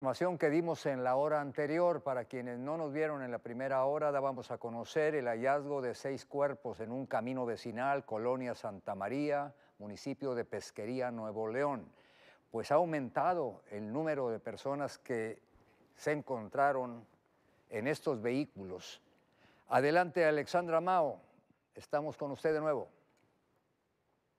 información que dimos en la hora anterior, para quienes no nos vieron en la primera hora, dábamos a conocer el hallazgo de seis cuerpos en un camino vecinal, Colonia Santa María, municipio de Pesquería, Nuevo León. Pues ha aumentado el número de personas que se encontraron en estos vehículos. Adelante, Alexandra Mao, estamos con usted de nuevo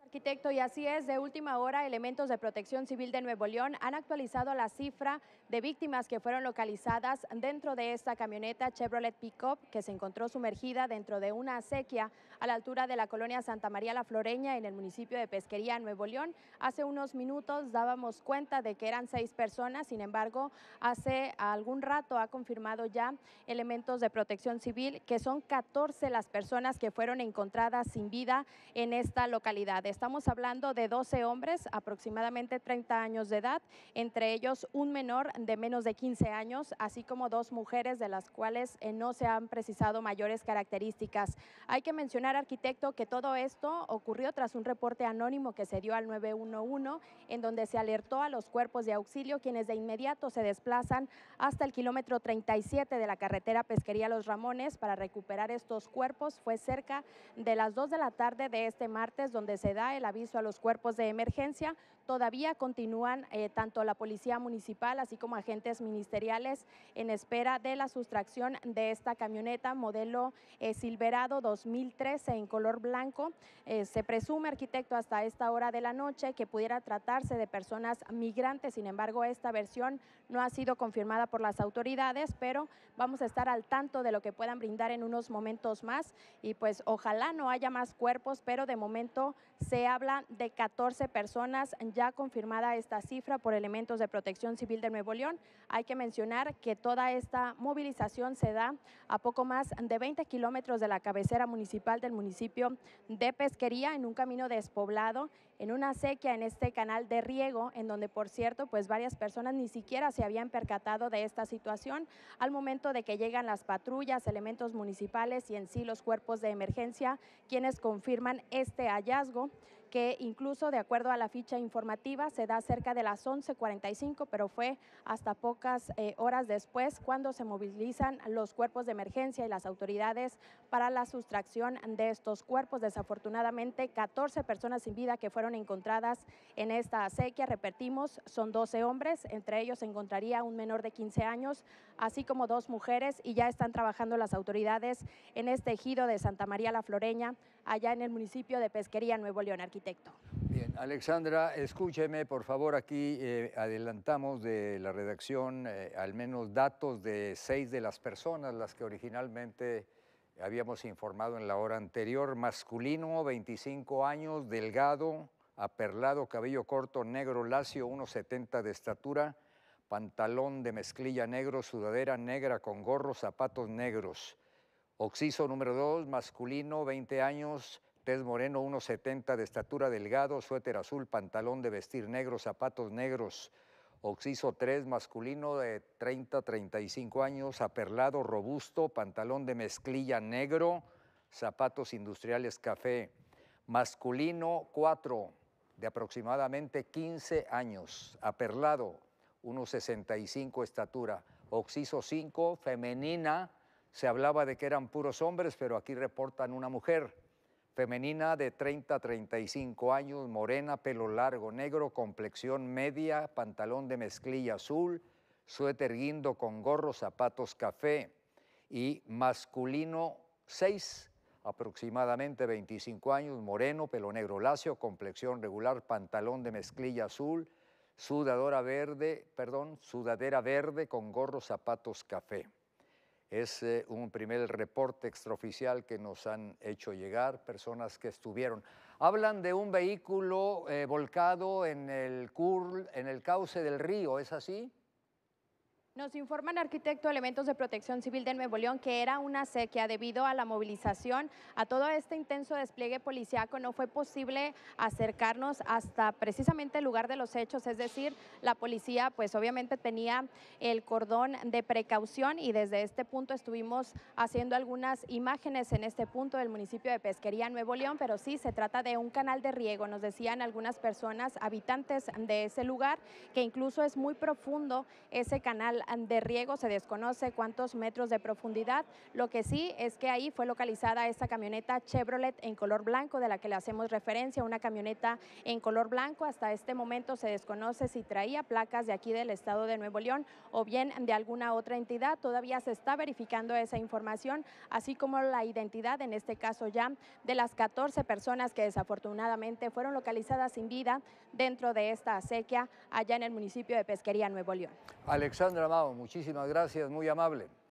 arquitecto, y así es, de última hora, elementos de protección civil de Nuevo León han actualizado la cifra de víctimas que fueron localizadas dentro de esta camioneta Chevrolet Pickup que se encontró sumergida dentro de una acequia a la altura de la colonia Santa María la Floreña en el municipio de Pesquería, Nuevo León. Hace unos minutos dábamos cuenta de que eran seis personas, sin embargo, hace algún rato ha confirmado ya elementos de protección civil que son 14 las personas que fueron encontradas sin vida en esta localidad. Estamos hablando de 12 hombres, aproximadamente 30 años de edad, entre ellos un menor de menos de 15 años, así como dos mujeres de las cuales eh, no se han precisado mayores características. Hay que mencionar, arquitecto, que todo esto ocurrió tras un reporte anónimo que se dio al 911, en donde se alertó a los cuerpos de auxilio, quienes de inmediato se desplazan hasta el kilómetro 37 de la carretera Pesquería Los Ramones para recuperar estos cuerpos. Fue cerca de las 2 de la tarde de este martes donde se da el aviso a los cuerpos de emergencia. Todavía continúan eh, tanto la Policía Municipal así como agentes ministeriales en espera de la sustracción de esta camioneta modelo eh, Silverado 2013 en color blanco. Eh, se presume, arquitecto, hasta esta hora de la noche que pudiera tratarse de personas migrantes. Sin embargo, esta versión no ha sido confirmada por las autoridades, pero vamos a estar al tanto de lo que puedan brindar en unos momentos más y pues ojalá no haya más cuerpos, pero de momento se habla de 14 personas, ya confirmada esta cifra por elementos de protección civil de Nuevo León. Hay que mencionar que toda esta movilización se da a poco más de 20 kilómetros de la cabecera municipal del municipio de Pesquería, en un camino despoblado, en una sequía en este canal de riego, en donde, por cierto, pues varias personas ni siquiera se habían percatado de esta situación al momento de que llegan las patrullas, elementos municipales y en sí los cuerpos de emergencia, quienes confirman este hallazgo que incluso de acuerdo a la ficha informativa se da cerca de las 11.45, pero fue hasta pocas eh, horas después cuando se movilizan los cuerpos de emergencia y las autoridades para la sustracción de estos cuerpos. Desafortunadamente, 14 personas sin vida que fueron encontradas en esta acequia, repetimos, son 12 hombres, entre ellos se encontraría un menor de 15 años, así como dos mujeres, y ya están trabajando las autoridades en este ejido de Santa María la Floreña, allá en el municipio de Pesquería, Nuevo León. Bien, Alexandra, escúcheme, por favor, aquí eh, adelantamos de la redacción eh, al menos datos de seis de las personas, las que originalmente habíamos informado en la hora anterior, masculino, 25 años, delgado, aperlado, cabello corto, negro, lacio, 1,70 de estatura, pantalón de mezclilla negro, sudadera negra con gorro, zapatos negros. Oxiso número 2, masculino, 20 años, Tres moreno, 1,70 de estatura delgado, suéter azul, pantalón de vestir negro, zapatos negros. Oxiso 3, masculino de 30 35 años, aperlado, robusto, pantalón de mezclilla negro, zapatos industriales café. Masculino 4, de aproximadamente 15 años, aperlado, 1,65 estatura. Oxiso 5, femenina, se hablaba de que eran puros hombres, pero aquí reportan una mujer femenina de 30 a 35 años, morena, pelo largo negro, complexión media, pantalón de mezclilla azul, suéter guindo con gorro, zapatos café y masculino 6, aproximadamente 25 años, moreno, pelo negro lacio, complexión regular, pantalón de mezclilla azul, sudadora verde, perdón, sudadera verde con gorro, zapatos café. Es eh, un primer reporte extraoficial que nos han hecho llegar personas que estuvieron. Hablan de un vehículo eh, volcado en el, en el cauce del río, ¿es así? Nos informan arquitecto elementos de protección civil de Nuevo León que era una sequía debido a la movilización. A todo este intenso despliegue policiaco no fue posible acercarnos hasta precisamente el lugar de los hechos, es decir, la policía pues obviamente tenía el cordón de precaución y desde este punto estuvimos haciendo algunas imágenes en este punto del municipio de Pesquería Nuevo León, pero sí se trata de un canal de riego, nos decían algunas personas habitantes de ese lugar que incluso es muy profundo ese canal de riego se desconoce cuántos metros de profundidad. Lo que sí es que ahí fue localizada esta camioneta Chevrolet en color blanco de la que le hacemos referencia, una camioneta en color blanco. Hasta este momento se desconoce si traía placas de aquí del estado de Nuevo León o bien de alguna otra entidad. Todavía se está verificando esa información, así como la identidad, en este caso ya, de las 14 personas que desafortunadamente fueron localizadas sin vida dentro de esta acequia allá en el municipio de Pesquería, Nuevo León. Alexandra muchísimas gracias, muy amable.